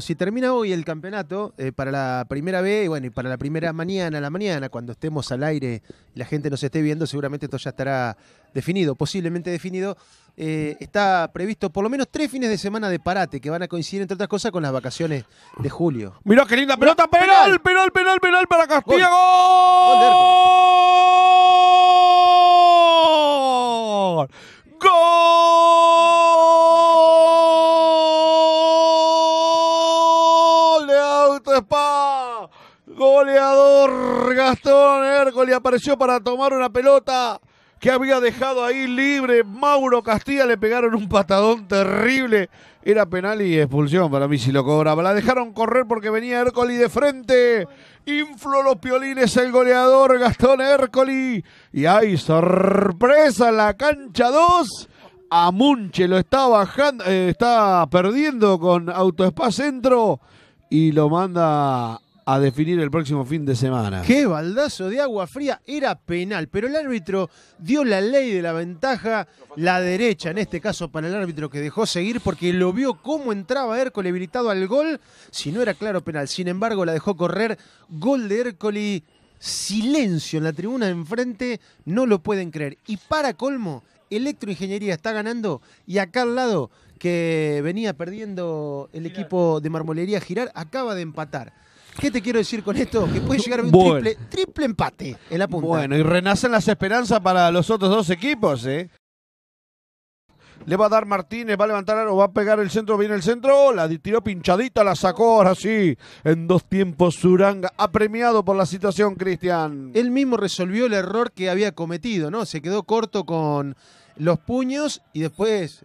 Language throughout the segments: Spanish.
Si termina hoy el campeonato eh, para la primera vez, bueno, y para la primera mañana, la mañana, cuando estemos al aire y la gente nos esté viendo, seguramente esto ya estará definido, posiblemente definido. Eh, está previsto por lo menos tres fines de semana de parate que van a coincidir, entre otras cosas, con las vacaciones de julio. Mirá qué linda pelota, penal, penal, penal, penal, para Castilla. ¡Gol! goleador Gastón Hércoli apareció para tomar una pelota que había dejado ahí libre. Mauro Castilla le pegaron un patadón terrible. Era penal y expulsión para mí si lo cobraba. La dejaron correr porque venía Hércoli de frente. Infló los piolines el goleador Gastón Hércoli. Y hay sorpresa en la cancha 2. Amunche lo está bajando, eh, está perdiendo con Autospa Centro y lo manda a definir el próximo fin de semana. Qué baldazo de agua fría, era penal, pero el árbitro dio la ley de la ventaja, la derecha en este caso para el árbitro que dejó seguir porque lo vio cómo entraba hércules habilitado al gol, si no era claro penal, sin embargo la dejó correr, gol de hércules. silencio en la tribuna de enfrente, no lo pueden creer. Y para colmo, Electroingeniería está ganando y acá al lado que venía perdiendo el equipo de marmolería Girar acaba de empatar. ¿Qué te quiero decir con esto? Que puede llegar un triple, empate en la punta. Bueno, y renacen las esperanzas para los otros dos equipos, ¿eh? Le va a dar Martínez, va a levantar o va a pegar el centro, viene el centro, la tiró pinchadita, la sacó ahora sí, en dos tiempos Suranga, apremiado por la situación, Cristian. Él mismo resolvió el error que había cometido, ¿no? Se quedó corto con los puños y después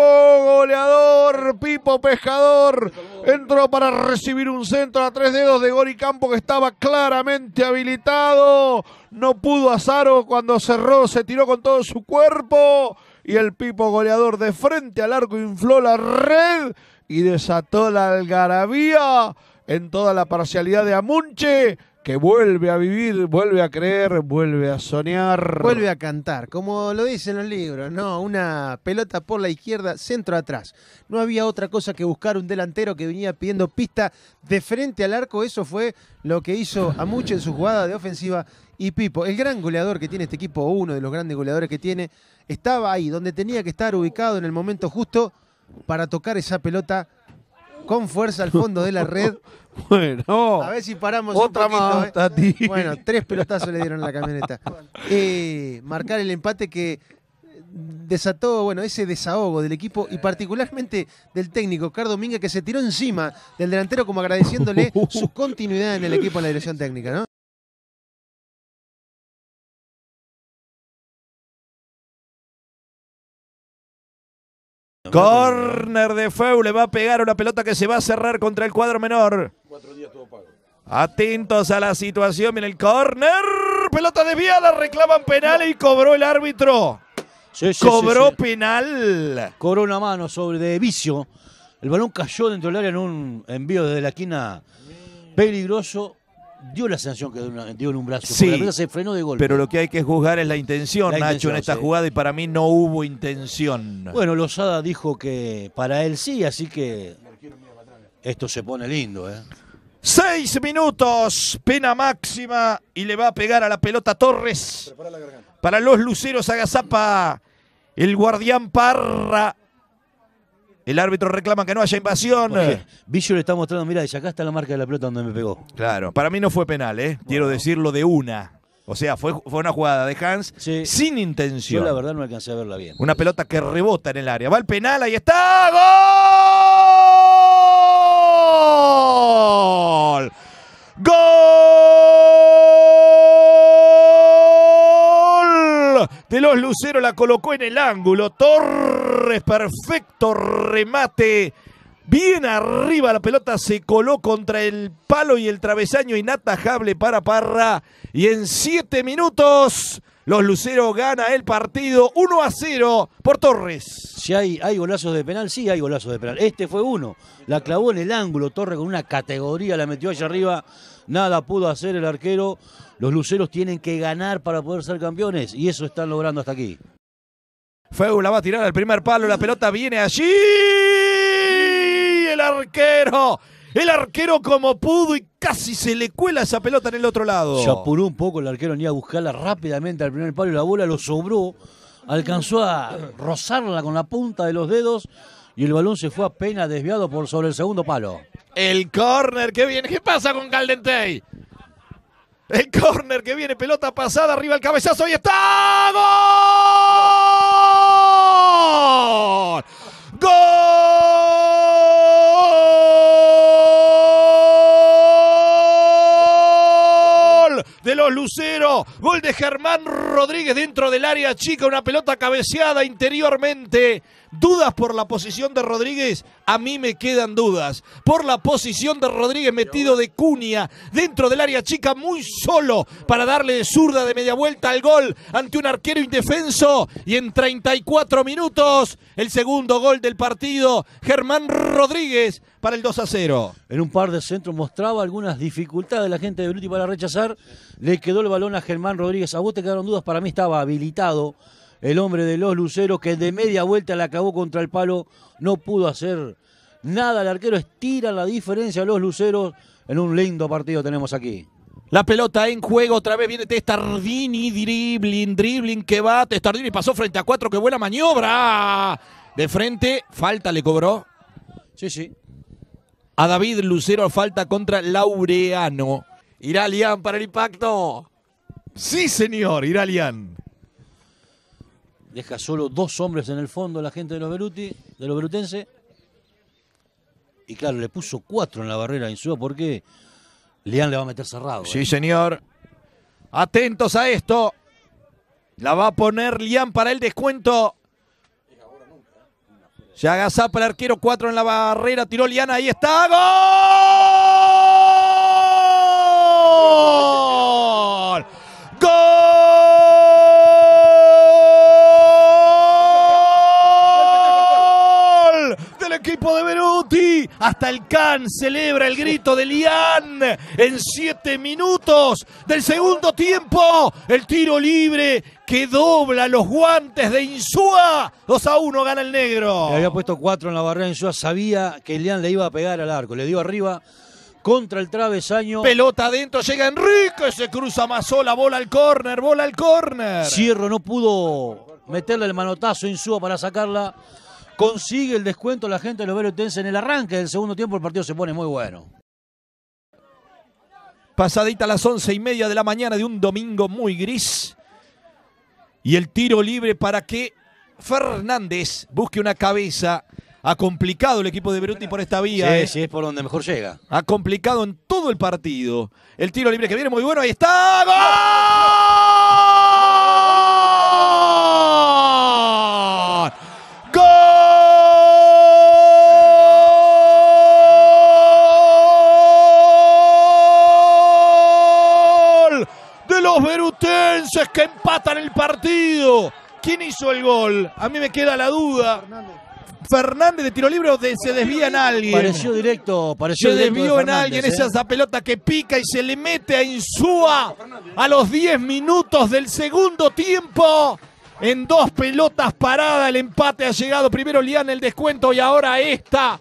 goleador, Pipo Pescador. Entró para recibir un centro a tres dedos de Gori Campo que estaba claramente habilitado. No pudo Azaro cuando cerró, se tiró con todo su cuerpo. Y el Pipo goleador de frente al arco infló la red y desató la algarabía en toda la parcialidad de Amunche que vuelve a vivir, vuelve a creer, vuelve a soñar. Vuelve a cantar, como lo dicen los libros, ¿no? Una pelota por la izquierda, centro atrás. No había otra cosa que buscar un delantero que venía pidiendo pista de frente al arco. Eso fue lo que hizo a mucho en su jugada de ofensiva. Y Pipo, el gran goleador que tiene este equipo, uno de los grandes goleadores que tiene, estaba ahí, donde tenía que estar ubicado en el momento justo para tocar esa pelota con fuerza al fondo de la red. Bueno, a ver si paramos otra un poquito, más, ¿eh? Bueno, tres pelotazos le dieron a la camioneta. Eh, marcar el empate que desató bueno ese desahogo del equipo y particularmente del técnico Carlos Minga que se tiró encima del delantero como agradeciéndole su continuidad en el equipo a la dirección técnica, ¿no? Corner de Feu le va a pegar una pelota que se va a cerrar contra el cuadro menor. Atentos a la situación. viene el corner. Pelota desviada. Reclaman penal y cobró el árbitro. cobró penal. Cobró una mano sobre de vicio. El balón cayó dentro del área en un envío desde la esquina peligroso dio la sensación que dio, en un brazo. Sí, Pero lo que hay que juzgar es la intención, Nacho, en esta jugada, y para mí no hubo intención. Bueno, Lozada dijo que para él sí, así que esto se pone lindo, ¿eh? Seis minutos, pena máxima, y le va a pegar a la pelota Torres. para los luceros, Agazapa, el guardián Parra el árbitro reclama que no haya invasión. Bicho le está mostrando, mira, de acá está la marca de la pelota donde me pegó. Claro, para mí no fue penal, ¿eh? Quiero decirlo de una. O sea, fue, fue una jugada de Hans sin intención. Yo la verdad no alcancé a verla bien. Una pelota que rebota en el área. Va el penal, ahí está. ¡Gol! ¡Gol! De los Luceros la colocó en el ángulo. Torre perfecto remate. Bien arriba la pelota se coló contra el palo y el travesaño inatajable para Parra. Y en 7 minutos los Luceros gana el partido 1 a 0 por Torres. Si hay, hay golazos de penal, sí hay golazos de penal. Este fue uno. La clavó en el ángulo Torres con una categoría, la metió allá arriba. Nada pudo hacer el arquero. Los Luceros tienen que ganar para poder ser campeones y eso están logrando hasta aquí. Fuego la va a tirar al primer palo, la pelota viene allí. El arquero. El arquero como pudo y casi se le cuela esa pelota en el otro lado. Se apuró un poco el arquero ni a buscarla rápidamente al primer palo. Y La bola lo sobró. Alcanzó a rozarla con la punta de los dedos y el balón se fue apenas desviado por sobre el segundo palo. El córner que viene. ¿Qué pasa con Caldentey? El córner que viene, pelota pasada, arriba el cabezazo y está gol. De los Luceros, gol de Germán Rodríguez dentro del área chica, una pelota cabeceada interiormente. Dudas por la posición de Rodríguez, a mí me quedan dudas. Por la posición de Rodríguez metido de cuña dentro del área chica, muy solo para darle zurda de media vuelta al gol ante un arquero indefenso. Y en 34 minutos, el segundo gol del partido, Germán Rodríguez para el 2 a 0. En un par de centros mostraba algunas dificultades de la gente de Bruti para rechazar. Le quedó el balón a Germán Rodríguez. A vos te quedaron dudas, para mí estaba habilitado el hombre de los Luceros, que de media vuelta le acabó contra el palo, no pudo hacer nada. El arquero estira la diferencia a los Luceros. En un lindo partido tenemos aquí. La pelota en juego, otra vez viene Testardini, dribbling, dribbling que va. Testardini pasó frente a cuatro, qué buena maniobra. De frente, falta le cobró. Sí, sí. A David Lucero falta contra Laureano. Irá para el impacto. Sí, señor, Iralian. Deja solo dos hombres en el fondo la gente de los Beruti, de Berutense. Y claro, le puso cuatro en la barrera a por porque Leán le va a meter cerrado. Sí, eh. señor. Atentos a esto. La va a poner Lian para el descuento. Se agazapa el arquero, cuatro en la barrera, tiró liana ahí está. ¡Gol! el equipo de Beruti. Hasta el Can celebra el grito de Lian en siete minutos del segundo tiempo. El tiro libre que dobla los guantes de Insúa. 2 a 1 gana el negro. había puesto 4 en la barrera Insúa. Sabía que Lian le iba a pegar al arco. Le dio arriba contra el travesaño. Pelota adentro, llega Enrique, se cruza sola, bola al córner, bola al córner. Cierro no pudo meterle el manotazo Insúa para sacarla consigue el descuento la gente de los Berutenses en el arranque el segundo tiempo, el partido se pone muy bueno. Pasadita a las once y media de la mañana de un domingo muy gris. Y el tiro libre para que Fernández busque una cabeza. Ha complicado el equipo de Beruti por esta vía. Sí, eh. sí, es por donde mejor llega. Ha complicado en todo el partido. El tiro libre que viene muy bueno. Ahí está. ¡Gol! es que empatan el partido. ¿Quién hizo el gol? A mí me queda la duda. Fernández, de tiro libre o se desvía en alguien. Pareció directo, Se desvió en alguien, esa, ¿eh? esa pelota que pica y se le mete a Insúa a los 10 minutos del segundo tiempo. En dos pelotas paradas el empate ha llegado. Primero Lian el descuento y ahora esta.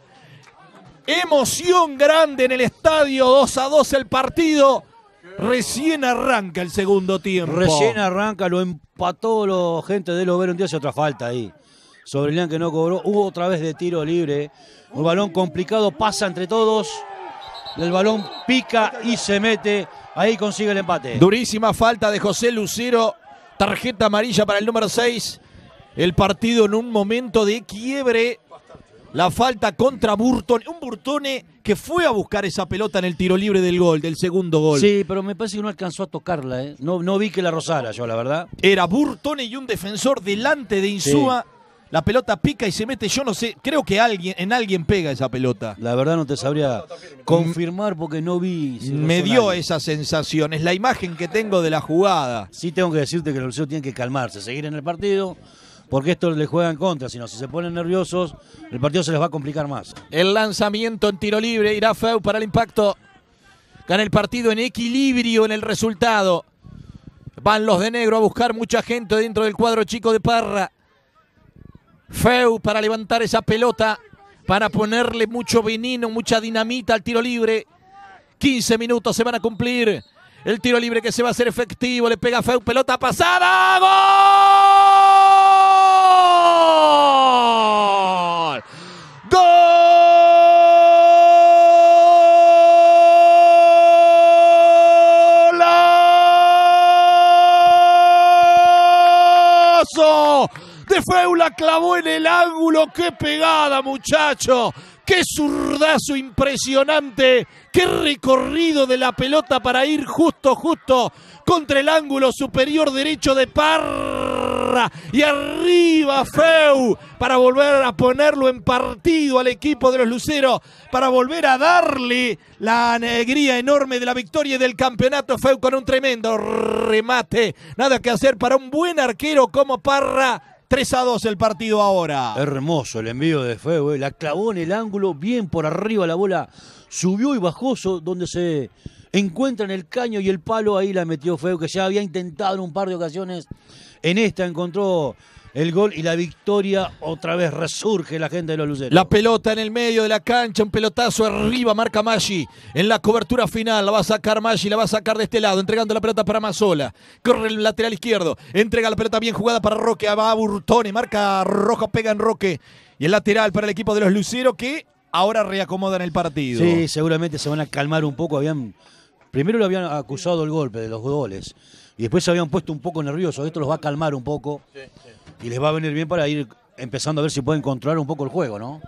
Emoción grande en el estadio, 2 a 2 el partido. Recién arranca el segundo tiempo. Recién arranca, lo empató lo gente de ver Un día hace otra falta ahí. Sobre que no cobró. Hubo otra vez de tiro libre. Un balón complicado, pasa entre todos. El balón pica y se mete. Ahí consigue el empate. Durísima falta de José Lucero. Tarjeta amarilla para el número 6. El partido en un momento de quiebre la falta contra Burton, un Burtone que fue a buscar esa pelota en el tiro libre del gol, del segundo gol. Sí, pero me parece que no alcanzó a tocarla, ¿eh? no, no vi que la rozara yo, la verdad. Era Burtone y un defensor delante de Insúa. La pelota pica y se mete, yo no sé, creo que alguien, en alguien pega esa pelota. La verdad no te sabría confirmar porque no vi. me dio esa sensación, es la imagen que tengo de la jugada. Sí tengo que decirte que el Olseo tiene que calmarse, seguir en el partido, porque esto le juega en contra, sino si se ponen nerviosos, el partido se les va a complicar más. El lanzamiento en tiro libre, irá Feu para el impacto. Gana el partido en equilibrio en el resultado. Van los de negro a buscar mucha gente dentro del cuadro chico de Parra. Feu para levantar esa pelota, para ponerle mucho veneno, mucha dinamita al tiro libre. 15 minutos se van a cumplir. El tiro libre que se va a hacer efectivo. Le pega Feu, pelota pasada. ¡Gol! Feu la clavó en el ángulo. ¡Qué pegada, muchacho! ¡Qué zurdazo impresionante! ¡Qué recorrido de la pelota para ir justo, justo contra el ángulo superior derecho de Parra! Y arriba Feu para volver a ponerlo en partido al equipo de los Luceros, para volver a darle la alegría enorme de la victoria y del campeonato. Feu con un tremendo remate. Nada que hacer para un buen arquero como Parra 3 a 2 el partido ahora. Hermoso el envío de Fue, eh. La clavó en el ángulo, bien por arriba la bola subió y bajó donde se en el caño y el palo, ahí la metió feo que ya había intentado en un par de ocasiones. En esta encontró el gol y la victoria otra vez resurge la gente de los luceros. La pelota en el medio de la cancha, un pelotazo arriba, marca Maggi. En la cobertura final la va a sacar Maggi, la va a sacar de este lado, entregando la pelota para Mazola. Corre el lateral izquierdo, entrega la pelota bien jugada para Roque, va a Burtone, marca Roja, pega en Roque. Y el lateral para el equipo de los Luceros que ahora reacomodan el partido. Sí, seguramente se van a calmar un poco. Habían Primero lo habían acusado el golpe de los goles y después se habían puesto un poco nerviosos. Esto los va a calmar un poco y les va a venir bien para ir empezando a ver si pueden controlar un poco el juego, ¿no?